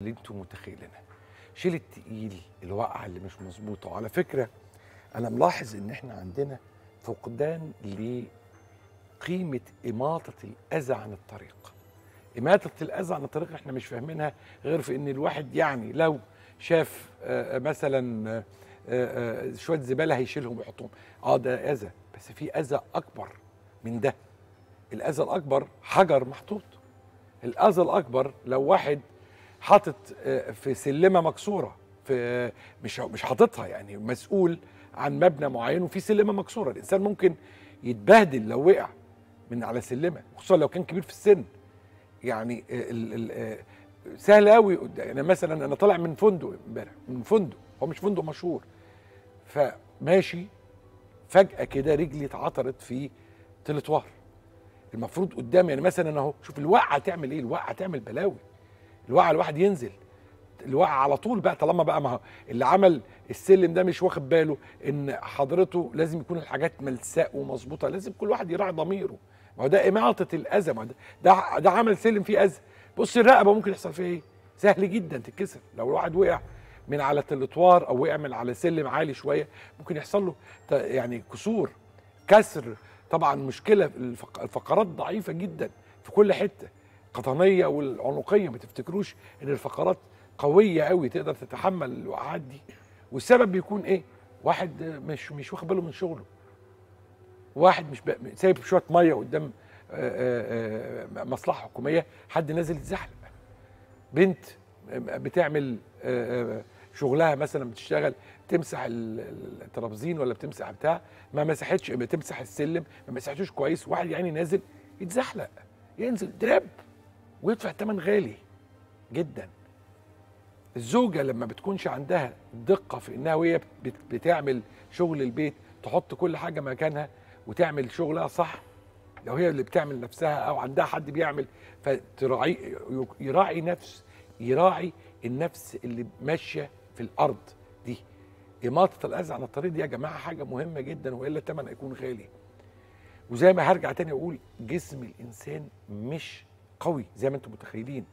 اللي انتم متخيلينها شيل التقيل الواقعه اللي مش مظبوطه وعلى فكره انا ملاحظ ان احنا عندنا فقدان لقيمه اماطه الاذى عن الطريق اماطه الاذى عن الطريق احنا مش فاهمينها غير في ان الواحد يعني لو شاف آه، آه، مثلا آه، شويه زباله هيشيلهم ويحطهم اه ده اذى بس في اذى اكبر من ده الاذى الاكبر حجر محطوط الاذى الاكبر لو واحد حاطط آه، في سلمه مكسوره في آه، مش مش حاططها يعني مسؤول عن مبنى معين وفي سلمه مكسوره الانسان ممكن يتبهدل لو وقع من على سلمه خصوصا لو كان كبير في السن يعني الـ الـ آه، سهل قوي انا يعني مثلا انا طالع من فندق امبارح من فندق هو مش فندق مشهور فماشي فجاه كده رجلي اتعطرت في تلت وهر المفروض قدامي يعني مثلا اهو شوف الوقعه تعمل ايه الوقعه تعمل بلاوي الوعي الواحد ينزل الوعي على طول بقى طالما بقى ما اللي عمل السلم ده مش واخد باله ان حضرته لازم يكون الحاجات ملساء ومظبوطه لازم كل واحد يراعي ضميره ما هو ده اماطه الاذى ما ده, ده ده عمل سلم فيه اذى بص الرقبه ممكن يحصل فيها ايه سهل جدا تتكسر لو الواحد وقع من على الاطوار او وقع من على سلم عالي شويه ممكن يحصل له يعني كسور كسر طبعا مشكله الفقرات ضعيفه جدا في كل حته القطنيه والعنقيه ما تفتكروش ان الفقرات قويه قوي تقدر تتحمل الوقعات دي والسبب بيكون ايه واحد مش مش واخد باله من شغله واحد مش سايب شويه ميه قدام آه، آه، آه، مصلحه حكوميه حد نازل يتزحلق بنت بتعمل شغلها مثلا بتشتغل تمسح الترابزين ولا بتمسح بتاع ما مسحتش بتمسح السلم ما مسحتوش كويس واحد يعني نازل يتزحلق ينزل دراب ويدفع ثمن غالي جدا الزوجة لما بتكونش عندها دقة في إنها وهي بتعمل شغل البيت تحط كل حاجة مكانها وتعمل شغلها صح لو هي اللي بتعمل نفسها أو عندها حد بيعمل فتراعي يراعي نفس يراعي النفس اللي ماشية في الأرض دي إماطة الأذى عن الطريق دي يا جماعة حاجة مهمة جدا وإلا الثمن هيكون غالي وزي ما هرجع تاني أقول جسم الإنسان مش قوي زي ما انتم متخيلين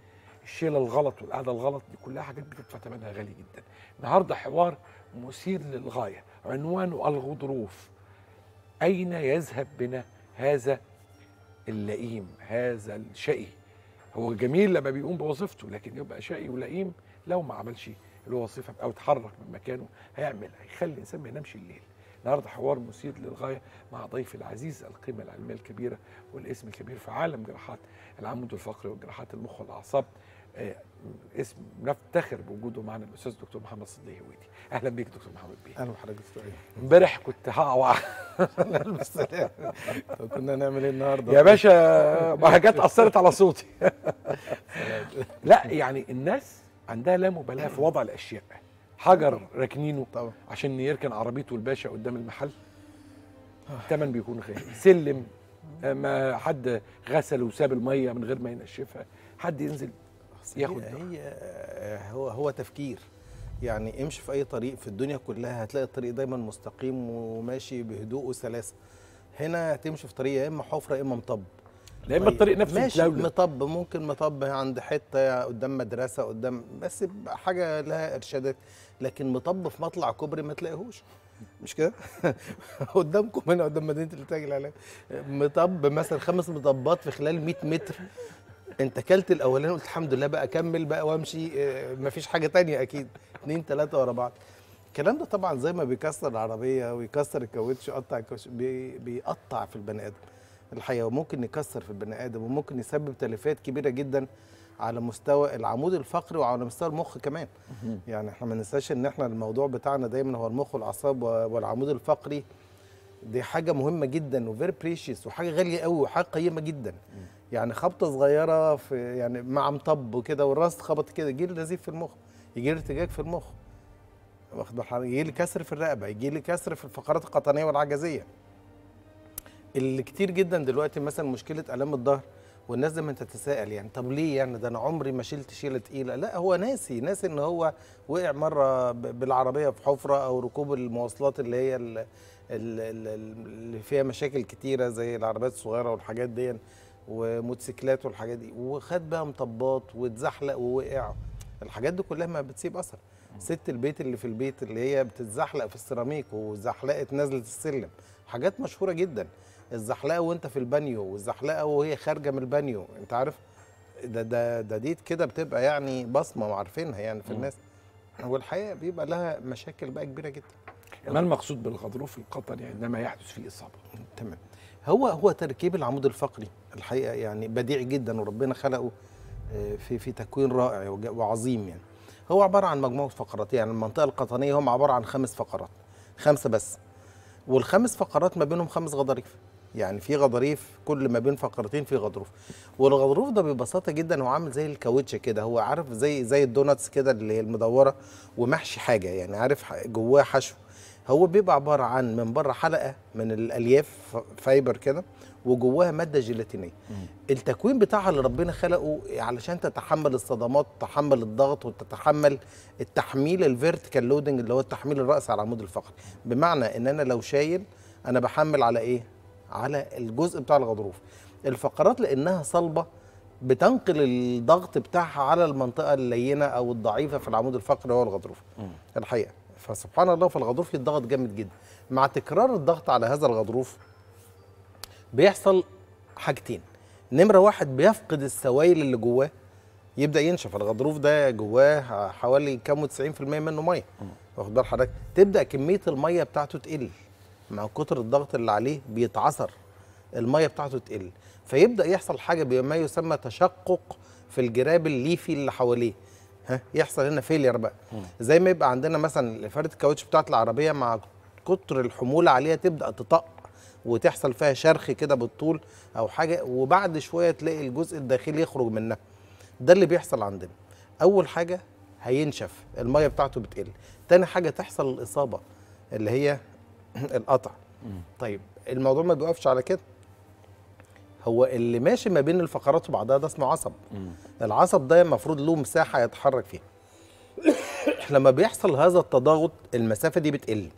الشيله الغلط والقعده الغلط دي كلها حاجات بتدفع ثمنها غالي جدا النهارده حوار مثير للغايه عنوانه الغضروف اين يذهب بنا هذا اللئيم هذا الشقي هو جميل لما بيقوم بوظيفته لكن يبقى شقي ولئيم لو ما عملش الوظيفه او اتحرك من مكانه هيعمل هيخلي الانسان ما ينامش الليل النهارده حوار مثير للغايه مع ضيفي العزيز القيمه العلميه الكبيره والاسم الكبير في عالم جراحات العمود الفقري وجراحات المخ والاعصاب آه، اسم نفتخر بوجوده معنا الاستاذ الدكتور محمد صدي هويدي اهلا بيك دكتور محمد بيه اهلا بحضرتك استاذ امبارح كنت هقع كنا نعمل ايه النهارده يا باشا ما حاجات اثرت على صوتي لا يعني الناس عندها لا مبالاه في وضع الاشياء حجر راكنينه طبعا عشان يركن عربيته الباشا قدام المحل تمن بيكون غالي سلم آه، ما حد غسل وساب الميه من غير ما ينشفها حد ينزل ياخد هي آه، هو هو تفكير يعني امشي في اي طريق في الدنيا كلها هتلاقي الطريق دايما مستقيم وماشي بهدوء وسلاسه هنا تمشي في طريق يا اما حفره يا اما مطب لا اما طيب. الطريق نفسه ماشي متلولة. مطب ممكن مطب عند حته قدام مدرسه قدام بس حاجه لها ارشادات لكن مطب في مطلع كوبري ما تلاقيهوش مش كده قدامكم هنا قدام مدينه الانتاج الاعلامي مطب مثلا خمس مطبات في خلال 100 متر انت كلت الاولاني قلت الحمد لله بقى اكمل بقى وامشي آه، مفيش حاجه تانية اكيد اثنين ثلاثه ورا بعض الكلام ده طبعا زي ما بيكسر العربيه ويكسر الكاوتش يقطع الكاوتش بيقطع في البني ادم الحقيقه وممكن يكسر في البني ادم وممكن يسبب تلفات كبيره جدا على مستوى العمود الفقري وعلى مستوى المخ كمان يعني احنا ما ننساش ان احنا الموضوع بتاعنا دايما هو المخ والاعصاب والعمود الفقري دي حاجه مهمه جدا وفيري بريشيس وحاجه غاليه قوي وحاجه قيمه جدا يعني خبطه صغيره في يعني مع مطب كده والراس خبط كده يجي لي نزيف في المخ يجي لي ارتجاج في المخ واخد بالك يجي لي كسر في الرقبه يجي لي كسر في الفقرات القطنيه والعجزيه اللي كتير جدا دلوقتي مثلا مشكله الام الظهر والناس دايما تتساءل يعني طب ليه يعني ده انا عمري ما شلت شيله تقيله لا هو ناسي ناسي ان هو وقع مره بالعربيه في حفره او ركوب المواصلات اللي هي اللي فيها مشاكل كتيره زي العربيات الصغيره والحاجات دي وموتوسيكلات والحاجات دي وخد بقى مطبات واتزحلق ووقع الحاجات دي كلها ما بتسيب اثر ست البيت اللي في البيت اللي هي بتتزحلق في السيراميك وزحلقت نزله السلم حاجات مشهوره جدا الزحلقه وانت في البانيو والزحلقه وهي خارجه من البانيو انت عارف ده ده ده دي كده بتبقى يعني بصمه وعارفينها يعني في الناس والحقيقه بيبقى لها مشاكل بقى كبيره جدا ما يعني المقصود بالغضروف القطري يعني؟ عندما يحدث فيه اصابه تمام هو هو تركيب العمود الفقري الحقيقه يعني بديع جدا وربنا خلقه آه، في في تكوين رائع وعظيم يعني هو عباره عن مجموعه فقرات يعني المنطقه القطنيه هم عباره عن خمس فقرات خمسه بس والخمس فقرات ما بينهم خمس غضاريف يعني في غضاريف كل ما بين فقرتين في غضروف والغضروف ده ببساطه جدا هو عامل زي الكاوتش كده هو عارف زي زي الدوناتس كده اللي هي المدوره ومحشي حاجه يعني عارف جواه حشو هو بيبقى عباره عن من بره حلقه من الالياف فايبر كده وجواها ماده جيلاتينيه التكوين بتاعها اللي ربنا خلقه علشان تتحمل الصدمات تتحمل الضغط وتتحمل التحميل الفيرتيكال لودنج اللي هو التحميل الراس على العمود الفقري بمعنى ان انا لو شايل انا بحمل على ايه على الجزء بتاع الغضروف الفقرات لانها صلبه بتنقل الضغط بتاعها على المنطقه اللينه او الضعيفه في العمود الفقري هو الغضروف الحقيقه فسبحان الله فالغضروف يتضغط جامد جدا مع تكرار الضغط على هذا الغضروف بيحصل حاجتين نمره واحد بيفقد السوائل اللي جواه يبدا ينشف الغضروف ده جواه حوالي كام 90% منه ميه واخد بال حضرتك تبدا كميه الميه بتاعته تقل مع كتر الضغط اللي عليه بيتعثر الميه بتاعته تقل فيبدا يحصل حاجه بما يسمى تشقق في الجراب الليفي اللي حواليه ها يحصل هنا فيلير بقى زي ما يبقى عندنا مثلا فرد الكاوتش بتاعت العربيه مع كتر الحموله عليها تبدا تطق وتحصل فيها شرخ كده بالطول او حاجه وبعد شويه تلاقي الجزء الداخلي يخرج منها ده اللي بيحصل عندنا اول حاجه هينشف الميه بتاعته بتقل تاني حاجه تحصل الاصابه اللي هي القطع طيب الموضوع ما بيقفش على كده هو اللي ماشي ما بين الفقرات وبعضها ده اسمه عصب العصب ده المفروض له مساحه يتحرك فيها لما بيحصل هذا التضاغط المسافه دي بتقل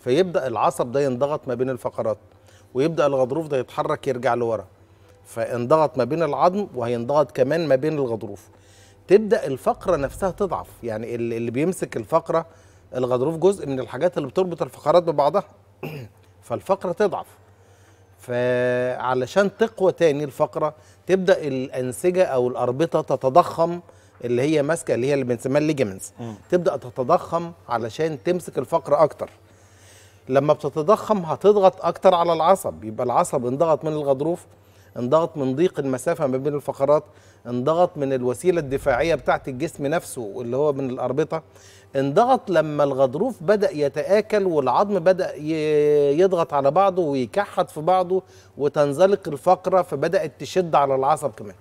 فيبدا العصب ده ينضغط ما بين الفقرات ويبدا الغضروف ده يتحرك يرجع لورا فانضغط ما بين العظم وهينضغط كمان ما بين الغضروف تبدا الفقره نفسها تضعف يعني اللي بيمسك الفقره الغضروف جزء من الحاجات اللي بتربط الفقرات ببعضها فالفقره تضعف فعلشان تقوى تاني الفقره تبدا الانسجه او الاربطه تتضخم اللي هي ماسكه اللي هي اللي بنسميها الليجمنتس تبدا تتضخم علشان تمسك الفقره اكتر لما بتتضخم هتضغط اكتر على العصب يبقى العصب انضغط من الغضروف انضغط من ضيق المسافه ما بين الفقرات انضغط من الوسيله الدفاعيه بتاعت الجسم نفسه اللي هو من الاربطه انضغط لما الغضروف بدا يتاكل والعظم بدا يضغط على بعضه ويكحت في بعضه وتنزلق الفقره فبدات تشد على العصب كمان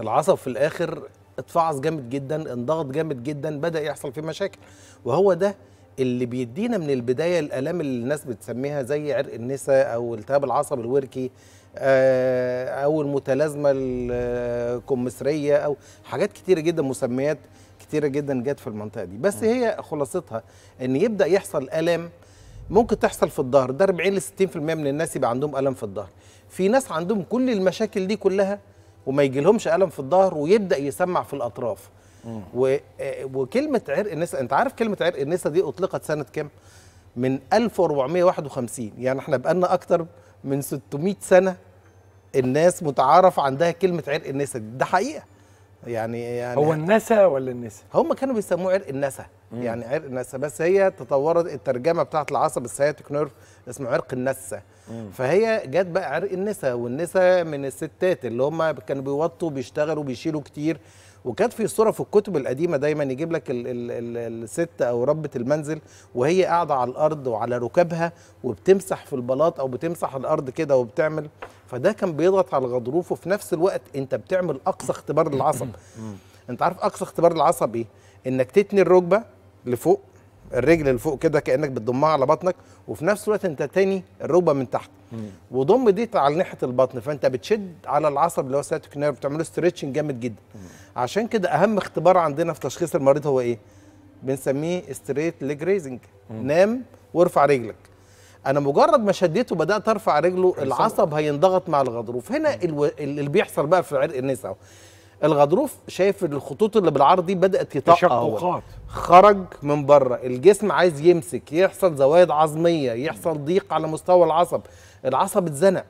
العصب في الاخر اتفعص جامد جدا انضغط جامد جدا بدا يحصل فيه مشاكل وهو ده اللي بيدينا من البدايه الالام اللي الناس بتسميها زي عرق النسا او التهاب العصب الوركي آه، او المتلازمه الكمثريه او حاجات كتيره جدا مسميات كتيره جدا جت في المنطقه دي بس هي خلاصتها ان يبدا يحصل الام ممكن تحصل في الظهر ده 40 ل 60% من الناس يبقى عندهم الم في الظهر في ناس عندهم كل المشاكل دي كلها وما يجيلهمش الم في الظهر ويبدا يسمع في الاطراف و... آه، وكلمه عرق النسا انت عارف كلمه عرق النسا دي اطلقت سنه كام من 1451 يعني احنا بقالنا اكتر من 600 سنه الناس متعارف عندها كلمه عرق النسا ده حقيقه يعني يعني هو النسا ولا النسا؟ هم كانوا بيسموه عرق النسا يعني عرق النسا بس هي تطورت الترجمه بتاعت العصب السياتيك نيرف اسمه عرق النسا فهي جت بقى عرق النسا والنسا من الستات اللي هم كانوا بيوطوا بيشتغلوا بيشيلوا كتير وكانت في صوره في الكتب القديمه دايما يجيب لك ال ال ال الست او ربه المنزل وهي قاعده على الارض وعلى ركبها وبتمسح في البلاط او بتمسح الارض كده وبتعمل فده كان بيضغط على الغضروف وفي نفس الوقت انت بتعمل اقصى اختبار للعصب انت عارف اقصى اختبار للعصب ايه انك تتني الركبه لفوق الرجل لفوق كده كانك بتضمها على بطنك وفي نفس الوقت انت تاني الركبه من تحت وضم دي على ناحيه البطن فانت بتشد على العصب اللي هو سciatic نيرف بتعمله ستريتشنج جامد جدا عشان كده اهم اختبار عندنا في تشخيص المريض هو ايه بنسميه ستريت ليج ريزنج نام وارفع رجلك انا مجرد ما شديته وبدات ارفع رجله العصب هينضغط مع الغضروف هنا الو... اللي بيحصل بقى في عرق النساء الغضروف شايف الخطوط اللي بالعرض دي بدات تشققات خرج من بره الجسم عايز يمسك يحصل زوايد عظميه يحصل ضيق على مستوى العصب العصب اتزنق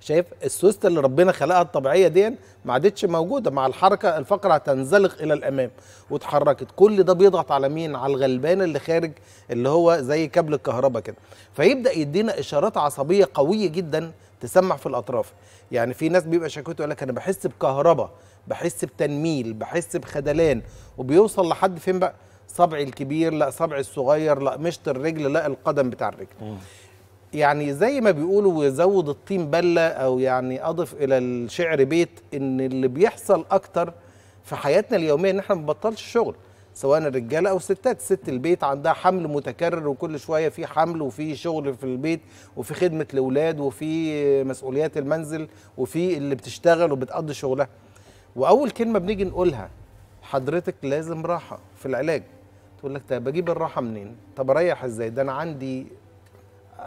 شايف السوست اللي ربنا خلقها الطبيعيه دي ما عادتش موجوده مع الحركه الفقره هتنزلق الى الامام واتحركت كل ده بيضغط على مين على الغلبان اللي خارج اللي هو زي كابل الكهرباء كده فيبدا يدينا اشارات عصبيه قويه جدا تسمع في الاطراف يعني في ناس بيبقى شكوته يقول لك انا بحس بكهرباء بحس بتنميل بحس بخدلان وبيوصل لحد فين بقى صبعي الكبير لا صبعي الصغير لا مشط الرجل لا القدم بتاع الرجل يعني زي ما بيقولوا يزود الطين بله او يعني اضف الى الشعر بيت ان اللي بيحصل اكتر في حياتنا اليوميه ان احنا ما بنبطلش شغل سواء الرجاله او الستات ست البيت عندها حمل متكرر وكل شويه في حمل وفي شغل في البيت وفي خدمه الاولاد وفي مسؤوليات المنزل وفي اللي بتشتغل وبتقضي شغلها واول كلمه بنيجي نقولها حضرتك لازم راحه في العلاج تقول لك طب بجيب الراحه منين طب اريح ازاي ده انا عندي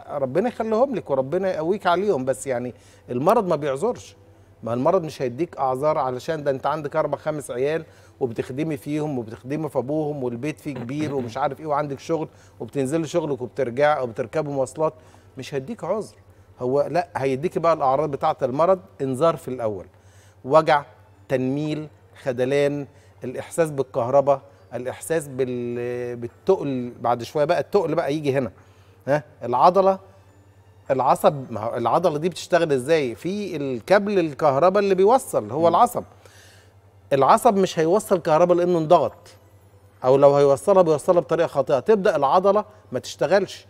ربنا يخليهم لك وربنا يقويك عليهم بس يعني المرض ما بيعذرش ما المرض مش هيديك اعذار علشان ده انت عندك اربع خمس عيال وبتخدمي فيهم وبتخدمي في ابوهم والبيت فيه كبير ومش عارف ايه وعندك شغل وبتنزلي شغلك وبترجع وبتركبي مواصلات مش هيديك عذر هو لا هيديكي بقى الاعراض بتاعه المرض انذار في الاول وجع تنميل خدلان الاحساس بالكهرباء الاحساس بالتقل بعد شويه بقى التقل بقى يجي هنا ها العضله العصب العضله دي بتشتغل ازاي في الكابل الكهرباء اللي بيوصل هو م. العصب العصب مش هيوصل كهرباء لانه انضغط او لو هيوصلها بيوصلها بطريقه خاطئه تبدا العضله ما تشتغلش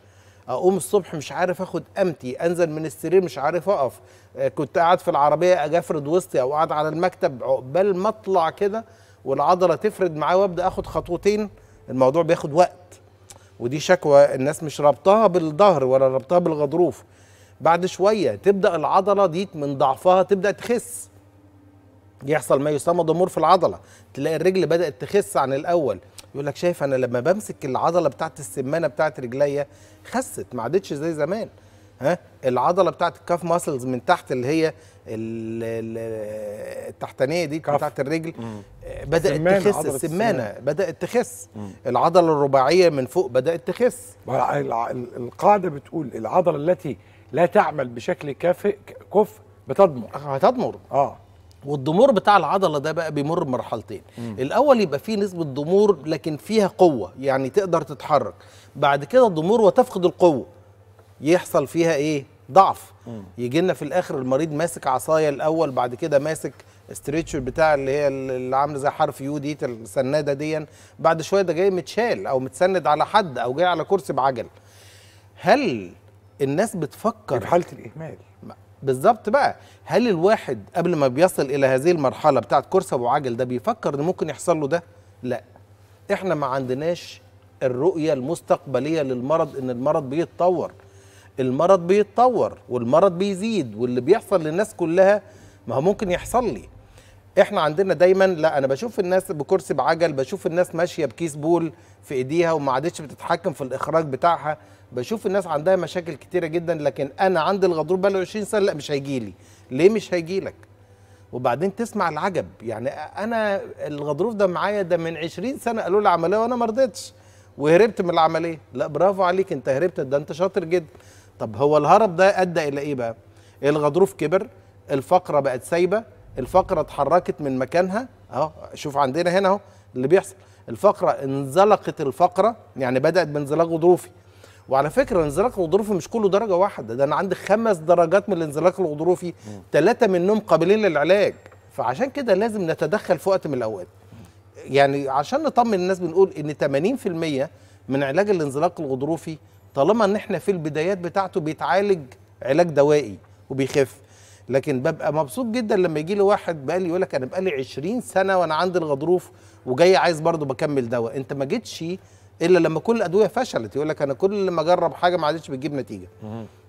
اقوم الصبح مش عارف اخد امتي انزل من السرير مش عارف اقف آه، كنت قاعد في العربيه اجي افرد وسطي او قاعد على المكتب عقبال ما اطلع كده والعضله تفرد معايا وابدا اخد خطوتين الموضوع بياخد وقت ودي شكوى الناس مش رابطاها بالظهر ولا رابطاها بالغضروف بعد شويه تبدا العضله دي من ضعفها تبدا تخس يحصل ما يسمى ضمور في العضله تلاقي الرجل بدات تخس عن الاول يقول لك شايف انا لما بمسك العضله بتاعت السمانه بتاعت رجليا خست ما عادتش زي زمان ها العضله بتاعت الكاف ماسلز من تحت اللي هي التحتانيه دي بتاعت الرجل آه، بدأت بدات تخس السمانه بدات تخس العضله الرباعيه من فوق بدات تخس القاعده بتقول العضله التي لا تعمل بشكل كافئ كفء بتضمر آه، هتضمر اه والضمور بتاع العضله ده بقى بيمر مرحلتين مم. الاول يبقى فيه نسبه ضمور لكن فيها قوه يعني تقدر تتحرك بعد كده الضمور وتفقد القوه يحصل فيها ايه ضعف يجي لنا في الاخر المريض ماسك عصايه الاول بعد كده ماسك استريتشر بتاع اللي هي اللي عامله زي حرف يو دي السناده دي بعد شويه ده جاي متشال او متسند على حد او جاي على كرسي بعجل هل الناس بتفكر في حاله الاهمال بالظبط بقى هل الواحد قبل ما بيصل الى هذه المرحله بتاعه كرسي ابو عجل ده بيفكر ان ممكن يحصل له ده لا احنا ما عندناش الرؤيه المستقبليه للمرض ان المرض بيتطور المرض بيتطور والمرض بيزيد واللي بيحصل للناس كلها ما هو ممكن يحصل لي احنا عندنا دايما لا انا بشوف الناس بكرسي بعجل بشوف الناس ماشيه بكيس بول في ايديها وما عادتش بتتحكم في الاخراج بتاعها بشوف الناس عندها مشاكل كتيره جدا لكن انا عندي الغضروف له 20 سنه لا مش هيجي لي ليه مش هيجي لك وبعدين تسمع العجب يعني انا الغضروف ده معايا ده من 20 سنه قالوا لي عمليه وانا ما رضيتش وهربت من العمليه لا برافو عليك انت هربت ده انت شاطر جدا طب هو الهرب ده ادى الى ايه بقى الغضروف كبر الفقره بقت سايبه الفقره اتحركت من مكانها اهو شوف عندنا هنا اهو اللي بيحصل الفقره انزلقت الفقره يعني بدات بانزلاق غضروفي وعلى فكره الانزلاق الغضروفي مش كله درجه واحده ده انا عندي خمس درجات من الانزلاق الغضروفي ثلاثه منهم قابلين للعلاج فعشان كده لازم نتدخل في وقت من الاوقات يعني عشان نطمن الناس بنقول ان 80% من علاج الانزلاق الغضروفي طالما ان احنا في البدايات بتاعته بيتعالج علاج دوائي وبيخف لكن ببقى مبسوط جدا لما يجي لي واحد بقالي يقول لك انا بقالي 20 سنه وانا عندي الغضروف وجاي عايز برضه بكمل دواء انت ما جيتش الا لما كل الادويه فشلت يقول لك انا كل ما اجرب حاجه ما عادتش بتجيب نتيجه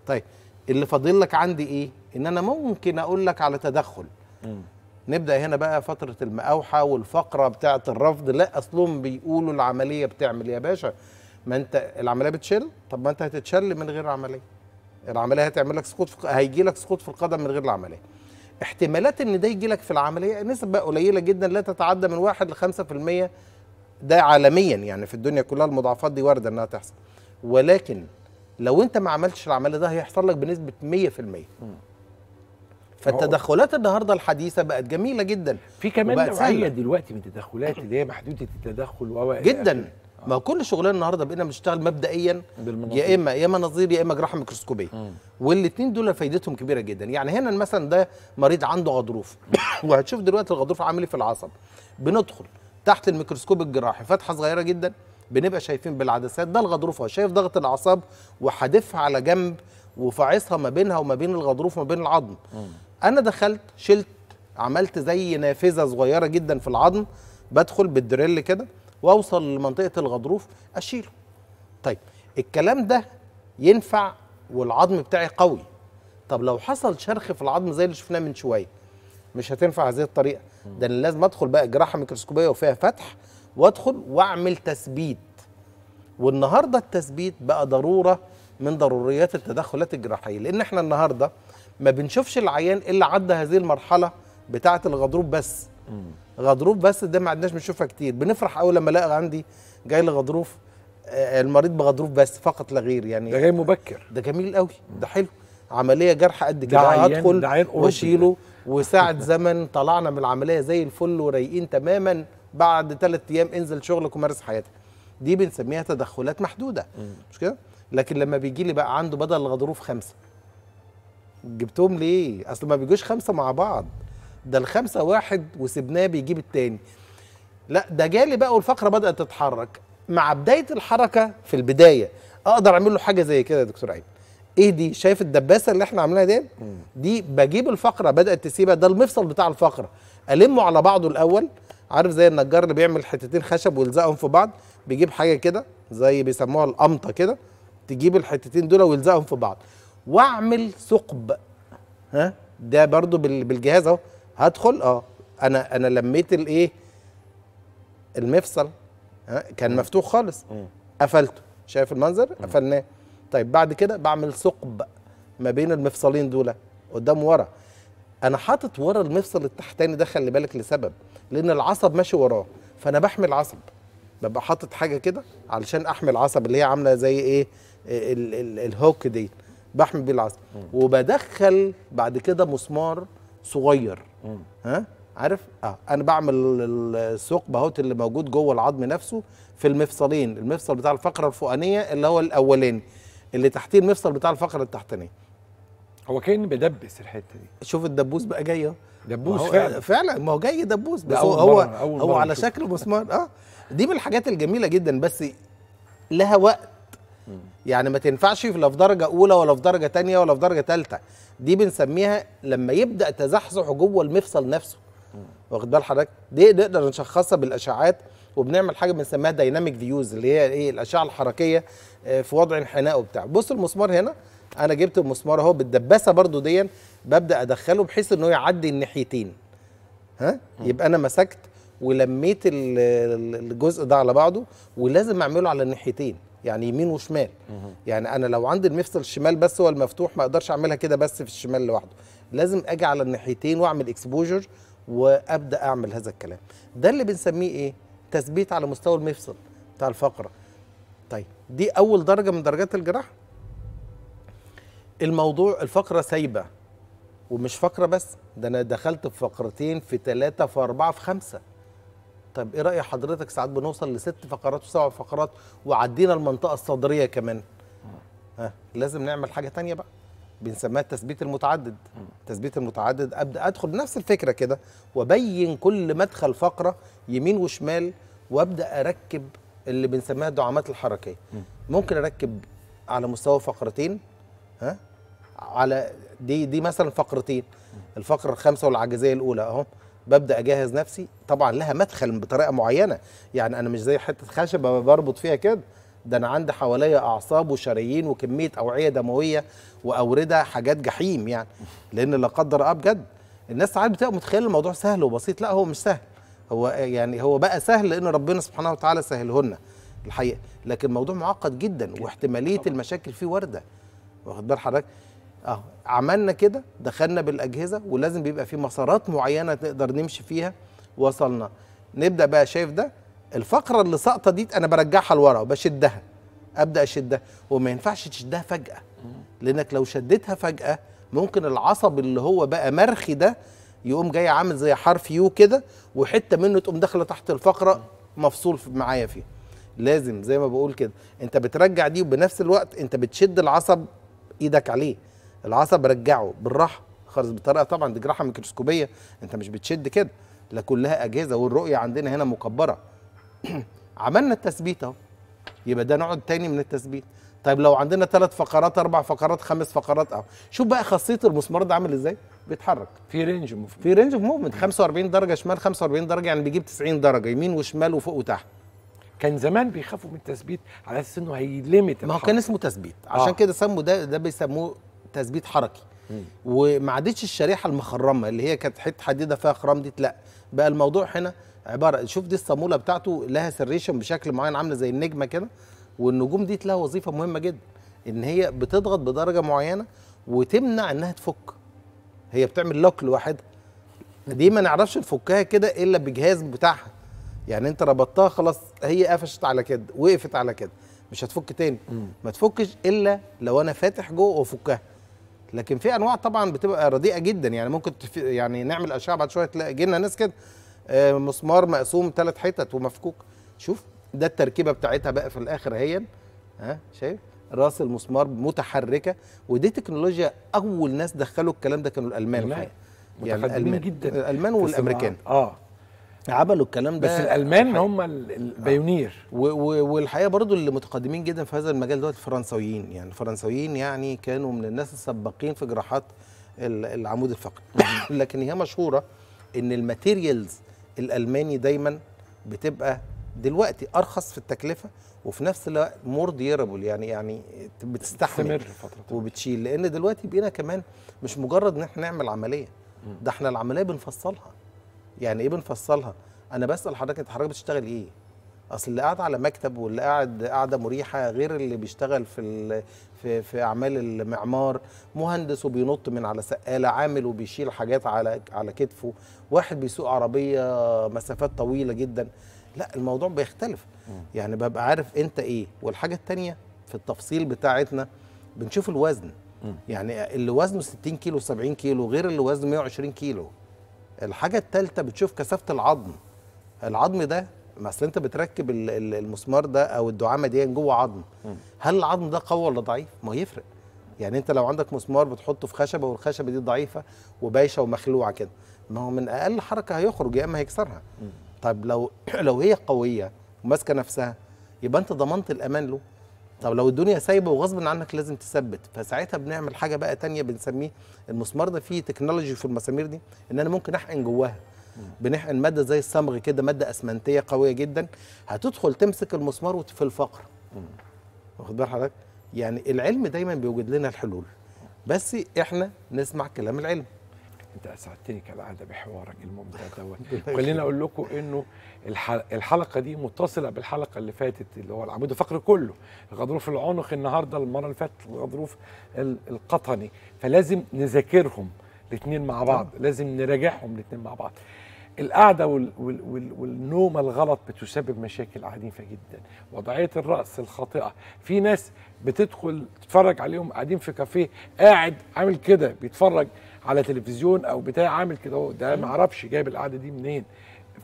طيب اللي فاضل لك عندي ايه ان انا ممكن اقول لك على تدخل نبدا هنا بقى فتره المقاوحه والفقره بتاعه الرفض لا اصلهم بيقولوا العمليه بتعمل إيه يا باشا ما انت العمليه بتشل طب ما انت هتتشل من غير عمليه العمليه هتعمل لك سقوط هيجي لك سقوط في القدم من غير العمليه احتمالات ان ده يجي لك في العمليه نسبه قليله جدا لا تتعدى من 1 ل 5% ده عالميا يعني في الدنيا كلها المضاعفات دي وارده انها تحصل ولكن لو انت ما عملتش العمليه ده هيحصل لك بنسبه 100% فالتدخلات النهارده الحديثه بقت جميله جدا في كمان نوعيه دلوقتي من التدخلات اللي هي محدوده التدخل و جدا ما كل شغلنا النهارده بقينا بنشتغل مبدئيا يا اما يا اما نظير يا اما جراحه ميكروسكوبيه والاثنين دول فايدتهم كبيره جدا يعني هنا مثلا ده مريض عنده غضروف وهتشوف دلوقتي الغضروف عامل ايه في العصب بندخل تحت الميكروسكوب الجراحي فتحه صغيره جدا بنبقى شايفين بالعدسات ده الغضروف هو شايف ضغط الاعصاب وحادفها على جنب وفاعصها ما بينها وما بين الغضروف وما بين العظم انا دخلت شلت عملت زي نافذه صغيره جدا في العظم بدخل بالدريل كده واوصل لمنطقه الغضروف اشيله طيب الكلام ده ينفع والعظم بتاعي قوي طب لو حصل شرخ في العظم زي اللي شفناه من شويه مش هتنفع هذه الطريقه ده انا لازم ادخل بقى جراحه ميكروسكوبيه وفيها فتح وادخل واعمل تثبيت والنهارده التثبيت بقى ضروره من ضروريات التدخلات الجراحيه لان احنا النهارده ما بنشوفش العيان الا عدى هذه المرحله بتاعه الغضروف بس غضروف بس ده ما عدناش بنشوفها كتير بنفرح قوي لما الاقي عندي جاي لي غضروف آه، المريض بغضروف بس فقط لا غير يعني ده جاي مبكر ده جميل قوي ده حلو عمليه جرح قد كده ادخل واشيله وساعه زمن طلعنا من العمليه زي الفل ورايقين تماما بعد ثلاث ايام انزل شغلك ومارس حياتك دي بنسميها تدخلات محدوده مش كده لكن لما بيجي لي بقى عنده بدل الغضروف خمسه جبتهم ليه اصل ما بيجوش خمسه مع بعض ده الخمسة واحد وسبناه بيجيب التاني لا ده جالي بقى والفقرة بدأت تتحرك مع بداية الحركة في البداية أقدر أعمل له حاجة زي كده يا دكتور عين ايه دي شايف الدباسه اللي احنا عاملينها دي دي بجيب الفقره بدات تسيبها ده المفصل بتاع الفقره المه على بعضه الاول عارف زي النجار اللي بيعمل حتتين خشب ويلزقهم في بعض بيجيب حاجه كده زي بيسموها القمطه كده تجيب الحتتين دول ويلزقهم في بعض واعمل ثقب ها ده برضو بالجهاز اهو هدخل اه انا انا لميت الايه المفصل كان مفتوح خالص قفلته شايف المنظر قفلناه طيب بعد كده بعمل ثقب ما بين المفصلين دول قدام ورا انا حاطط ورا المفصل التحتاني ده خلي بالك لسبب لان العصب ماشي وراه فانا بحمي العصب ببقى حاطط حاجه كده علشان احمي العصب اللي هي عامله زي ايه الهوك دي بحمي بيه العصب وبدخل بعد كده مسمار صغير ها عارف اه انا بعمل الثقب اهوت اللي موجود جوه العظم نفسه في المفصلين المفصل بتاع الفقره الفوقانيه اللي هو الاولاني اللي تحتيه المفصل بتاع الفقره التحتانيه هو كان بدبس الحته دي شوف الدبوس بقى جاي دبوس فعلا فعلا ما هو جاي دبوس بس هو هو, هو على شكل مسمار اه دي من الحاجات الجميله جدا بس لها وقت يعني ما تنفعش لا في درجه اولى ولا في درجه ثانيه ولا في درجه ثالثه دي بنسميها لما يبدا تزحزح جوه المفصل نفسه واخد بال حضرتك دي نقدر نشخصها بالاشعاعات وبنعمل حاجه بنسميها دايناميك فيوز اللي هي ايه الاشعه الحركيه آه، في وضع انحناء وبتاع بص المسمار هنا انا جبت المسمار اهو بالدباسه برضو دي ببدا ادخله بحيث انه يعدي الناحيتين ها يبقى انا مسكت ولميت الجزء ده على بعضه ولازم اعمله على الناحيتين يعني يمين وشمال يعني انا لو عندي المفصل الشمال بس هو المفتوح ما اقدرش اعملها كده بس في الشمال لوحده لازم اجي على الناحيتين واعمل اكسبوجر وابدا اعمل هذا الكلام ده اللي بنسميه ايه تثبيت على مستوى المفصل بتاع الفقره طيب دي اول درجه من درجات الجراحه الموضوع الفقره سايبه ومش فقره بس ده انا دخلت في فقرتين في ثلاثه في اربعه في خمسه طيب ايه راي حضرتك ساعات بنوصل لست فقرات وسبع فقرات وعدينا المنطقه الصدريه كمان ها لازم نعمل حاجه تانية بقى بنسميها التثبيت المتعدد التثبيت المتعدد ابدا ادخل نفس الفكره كده وابين كل مدخل فقره يمين وشمال وابدا اركب اللي بنسميها الدعامات الحركيه ممكن اركب على مستوى فقرتين ها على دي دي مثلا فقرتين الفقره الخامسه والعجزيه الاولى اهو ببدا اجهز نفسي طبعا لها مدخل بطريقه معينه يعني انا مش زي حته خشب بربط فيها كده ده انا عندي حواليا اعصاب وشرايين وكميه اوعيه دمويه واورده حاجات جحيم يعني لان لا قدر الله بجد الناس ساعات بتبقى متخيله الموضوع سهل وبسيط لا هو مش سهل هو يعني هو بقى سهل لان ربنا سبحانه وتعالى سهله لنا الحقيقه لكن الموضوع معقد جدا واحتماليه المشاكل فيه وارده واخد بال حضرتك اه عملنا كده دخلنا بالاجهزه ولازم بيبقى في مسارات معينه نقدر نمشي فيها وصلنا نبدا بقى شايف ده الفقره اللي ساقطه دي انا برجعها لورا وبشدها ابدا اشدها وما ينفعش تشدها فجاه لانك لو شدتها فجاه ممكن العصب اللي هو بقى مرخي ده يقوم جاي عامل زي حرف يو كده وحته منه تقوم داخله تحت الفقره مفصول معايا فيها لازم زي ما بقول كده انت بترجع دي وبنفس الوقت انت بتشد العصب ايدك عليه العصب برجعه بالراحه خالص بطريقه طبعا دي جراحه ميكروسكوبيه انت مش بتشد كده لا كلها اجهزه والرؤيه عندنا هنا مكبره عملنا التثبيت اهو يبقى ده نوع تاني من التثبيت طيب لو عندنا ثلاث فقرات اربع فقرات خمس فقرات اهو شوف بقى خاصيه المسمار ده عامل ازاي بيتحرك في رينج موفمنت في رينج موفمنت 45 درجه شمال 45 درجه يعني بيجيب 90 درجه يمين وشمال وفوق وتحت كان زمان بيخافوا من التثبيت على اساس انه هيليمت ما هو كان اسمه تثبيت آه. عشان آه. كده سموا ده ده بيسموه تثبيت حركي وما عادتش الشريحه المخرمه اللي هي كانت حته حديده فيها خرام دي لا بقى الموضوع هنا عباره شوف دي الصاموله بتاعته لها سريشن بشكل معين عامله زي النجمه كده والنجوم دي لها وظيفه مهمه جدا ان هي بتضغط بدرجه معينه وتمنع انها تفك هي بتعمل لوك لوحدها دي ما نعرفش نفكها كده الا بجهاز بتاعها يعني انت ربطتها خلاص هي قفشت على كده وقفت على كده مش هتفك تاني ما تفكش الا لو انا فاتح جوه وافكها لكن في انواع طبعا بتبقى رديئه جدا يعني ممكن يعني نعمل اشعه بعد شويه تلاقي جينا ناس كده مسمار مقسوم ثلاث حتت ومفكوك شوف ده التركيبه بتاعتها بقى في الاخر اهي ها شايف راس المسمار متحركه ودي تكنولوجيا اول ناس دخلوا الكلام ده كانوا الالمان الحقيقه يعني الالمان جدا الالمان والامريكان اه عملوا الكلام ده بس الالمان هم البيونير آه. والحقيقه برضو اللي متقدمين جدا في هذا المجال دلوقتي الفرنسويين يعني الفرنسويين يعني كانوا من الناس السباقين في جراحات العمود الفقري لكن هي مشهوره ان الماتيريالز الالماني دايما بتبقى دلوقتي ارخص في التكلفه وفي نفس الوقت مور ديرابل يعني يعني بتستحمل وبتشيل لان دلوقتي بقينا كمان مش مجرد ان احنا نعمل عمليه ده احنا العمليه بنفصلها يعني ايه بنفصلها انا بسال حضرتك انت حضرتك بتشتغل ايه اصل اللي قاعد على مكتب واللي قاعد قاعده مريحه غير اللي بيشتغل في في في اعمال المعمار مهندس وبينط من على سقاله عامل وبيشيل حاجات على على كتفه واحد بيسوق عربيه مسافات طويله جدا لا الموضوع بيختلف يعني ببقى عارف انت ايه والحاجه الثانيه في التفصيل بتاعتنا بنشوف الوزن يعني اللي وزنه 60 كيلو 70 كيلو غير اللي وزنه 120 كيلو الحاجه الثالثه بتشوف كثافه العظم العظم ده ما اصل انت بتركب المسمار ده او الدعامه دي جوه عظم هل العظم ده قوي ولا ضعيف ما هو يفرق يعني انت لو عندك مسمار بتحطه في خشبه والخشبه دي ضعيفه وبايشه ومخلوعه كده ما هو من اقل حركه هيخرج يا اما هيكسرها طب لو لو هي قويه وماسكه نفسها يبقى انت ضمنت الامان له طب لو الدنيا سايبه وغصب عنك لازم تثبت فساعتها بنعمل حاجه بقى تانية بنسميه المسمار ده فيه تكنولوجي في المسامير دي ان انا ممكن احقن جواها بنحقن ماده زي الصمغ كده ماده اسمنتيه قويه جدا هتدخل تمسك المسمار في الفقر واخد بال حضرتك يعني العلم دايما بيوجد لنا الحلول بس احنا نسمع كلام العلم انت اسعدتني كالعاده بحوارك الممتع دوت خليني اقول لكم انه الحلقه دي متصله بالحلقه اللي فاتت اللي هو العمود الفقري كله غضروف العنق النهارده المره اللي فاتت الغضروف القطني فلازم نذاكرهم الاثنين مع بعض نعم. لازم نراجعهم الاثنين مع بعض القعدة والنوم والنومة الغلط بتسبب مشاكل عنيفة جدا وضعية الرأس الخاطئة في ناس بتدخل تتفرج عليهم قاعدين في كافيه قاعد عامل كده بيتفرج على تلفزيون او بتاع عامل كده اهو ده ما اعرفش جايب القعده دي منين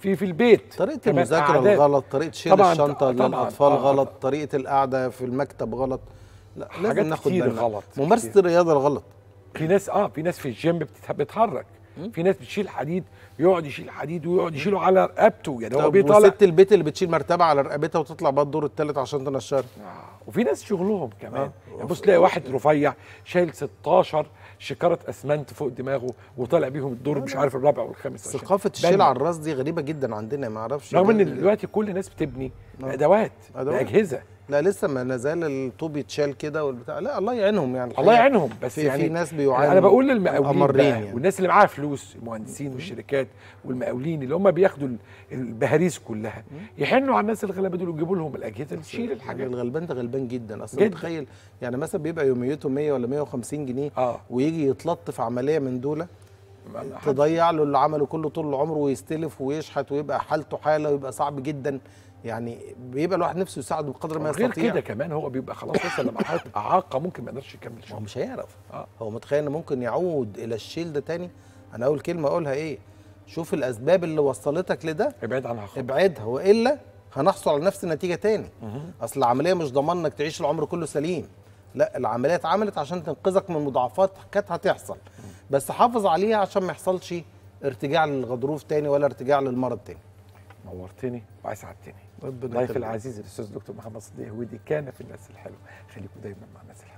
في في البيت طريقه المذاكره غلط طريقه شيل طبعاً الشنطه طبعاً للاطفال طبعاً غلط طريقه القعده في المكتب غلط لا لازم ناخد كتير غلط ممارسه الرياضه غلط في ناس اه في ناس في الجيم بتتحرك في ناس بتشيل حديد يقعد يشيل حديد ويقعد يشيله على رقبته يعني هو بيطلع وست البيت اللي بتشيل مرتبه على رقبتها وتطلع بقى الدور الثالث عشان تنشرها آه. وفي ناس شغلهم كمان آه. يعني بص تلاقي واحد رفيع شايل 16 شكاره اسمنت فوق دماغه وطالع بيهم الدور مش عارف الرابع والخامس ثقافه الشيل على الراس دي غريبه جدا عندنا ما اعرفش رغم إيه ان دلوقتي كل الناس بتبني آه. ادوات باجهزه لا لسه ما نزال الطوب يتشال كده والبتاع لا الله يعينهم يعني الله يعينهم بس في يعني في ناس بيعانوا انا بقول للمقاولين يعني. والناس اللي معاها فلوس المهندسين والشركات والمقاولين اللي هم بياخدوا البهاريس كلها يحنوا على الناس الغلابه دول ويجيبوا لهم الاجهزه تشيل الحاجات الغلبان ده غلبان جدا اصل متخيل يعني مثلا بيبقى يوميته 100 ولا 150 جنيه آه. ويجي يتلطف عمليه من دوله تضيع له اللي عمله كله طول عمره ويستلف ويشحت ويبقى حالته حاله ويبقى صعب جدا يعني بيبقى الواحد نفسه يساعده بقدر ما يستطيع غير كده كمان هو بيبقى خلاص وصل لمرحله اعاقه ممكن ما يقدرش يكمل شغله هو مش هيعرف آه. هو متخيل انه ممكن يعود الى الشيل ده تاني انا اول كلمه اقولها ايه شوف الاسباب اللي وصلتك لده ابعد عنها خالص ابعدها والا هنحصل على نفس النتيجه تاني اصل العمليه مش ضمان انك تعيش العمر كله سليم لا العمليه اتعملت عشان تنقذك من مضاعفات كانت هتحصل بس حافظ عليها عشان ما يحصلش ارتجاع للغضروف تاني ولا ارتجاع للمرض تاني نورتني واسعدتني ضيف العزيز الاستاذ دكتور محمد صديق ودي كان في الناس الحلوه خليكم دايما مع الناس الحلوه